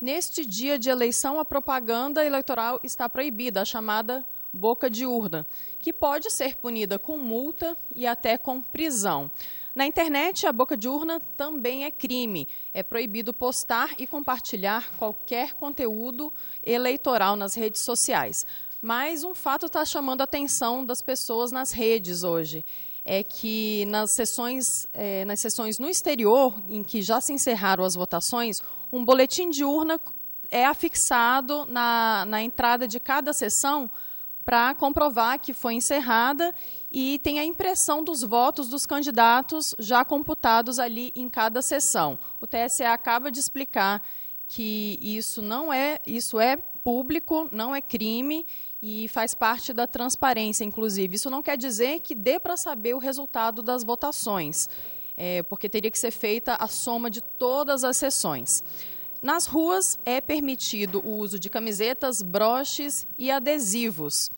Neste dia de eleição, a propaganda eleitoral está proibida, a chamada boca de urna, que pode ser punida com multa e até com prisão. Na internet, a boca de urna também é crime. É proibido postar e compartilhar qualquer conteúdo eleitoral nas redes sociais. Mas um fato está chamando a atenção das pessoas nas redes hoje é que nas sessões, é, nas sessões no exterior, em que já se encerraram as votações, um boletim de urna é afixado na, na entrada de cada sessão para comprovar que foi encerrada e tem a impressão dos votos dos candidatos já computados ali em cada sessão. O TSE acaba de explicar que isso não é, isso é público, não é crime e faz parte da transparência, inclusive. Isso não quer dizer que dê para saber o resultado das votações, é, porque teria que ser feita a soma de todas as sessões. Nas ruas é permitido o uso de camisetas, broches e adesivos.